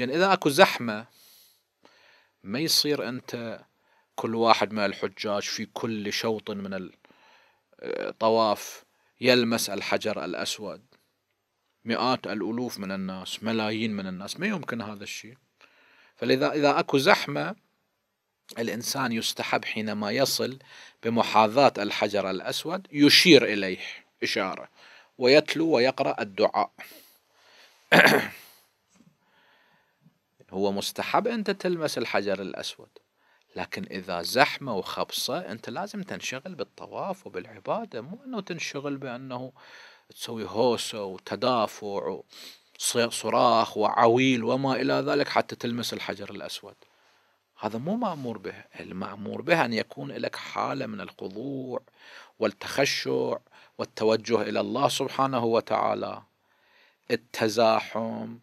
زين يعني اذا اكو زحمه ما يصير انت كل واحد من الحجاج في كل شوط من الطواف يلمس الحجر الاسود مئات الالوف من الناس ملايين من الناس ما يمكن هذا الشيء فلذا اذا اكو زحمه الانسان يستحب حينما يصل بمحاذاه الحجر الاسود يشير اليه اشاره ويتلو ويقرا الدعاء هو مستحب أنت تلمس الحجر الأسود لكن إذا زحمة وخبصة أنت لازم تنشغل بالطواف وبالعبادة مو أنه تنشغل بأنه تسوي هوسة وتدافع وصراخ وعويل وما إلى ذلك حتى تلمس الحجر الأسود هذا مو مأمور به المأمور به أن يكون لك حالة من الخضوع والتخشع والتوجه إلى الله سبحانه وتعالى التزاحم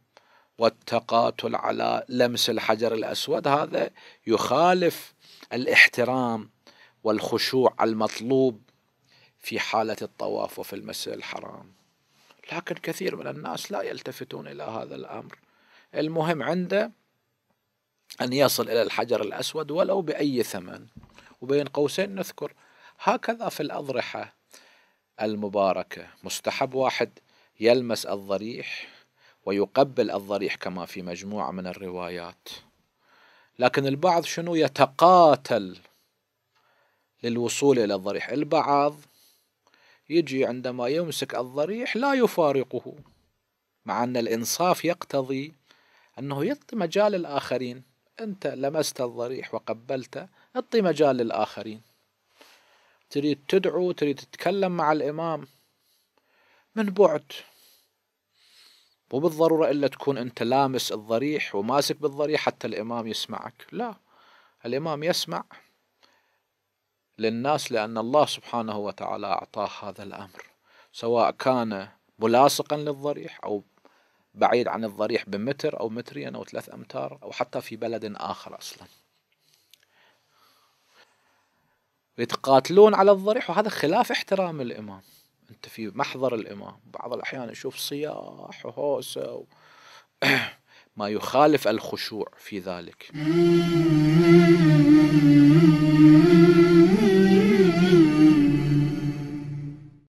والتقاتل على لمس الحجر الأسود هذا يخالف الاحترام والخشوع المطلوب في حالة الطواف وفي المسجد الحرام لكن كثير من الناس لا يلتفتون إلى هذا الأمر المهم عنده أن يصل إلى الحجر الأسود ولو بأي ثمن وبين قوسين نذكر هكذا في الأضرحة المباركة مستحب واحد يلمس الضريح ويقبل الضريح كما في مجموعة من الروايات لكن البعض شنو يتقاتل للوصول إلى الضريح البعض يجي عندما يمسك الضريح لا يفارقه مع أن الإنصاف يقتضي أنه يعطي مجال الآخرين أنت لمست الضريح وقبلته اعطي مجال للآخرين تريد تدعو تريد تتكلم مع الإمام من بعد مو بالضرورة إلا تكون أنت لامس الضريح وماسك بالضريح حتى الإمام يسمعك لا الإمام يسمع للناس لأن الله سبحانه وتعالى أعطاه هذا الأمر سواء كان ملاصقا للضريح أو بعيد عن الضريح بمتر أو مترين أو ثلاث أمتار أو حتى في بلد آخر أصلا يتقاتلون على الضريح وهذا خلاف احترام الإمام انت في محضر الامام بعض الاحيان اشوف صياح وهوسه و... ما يخالف الخشوع في ذلك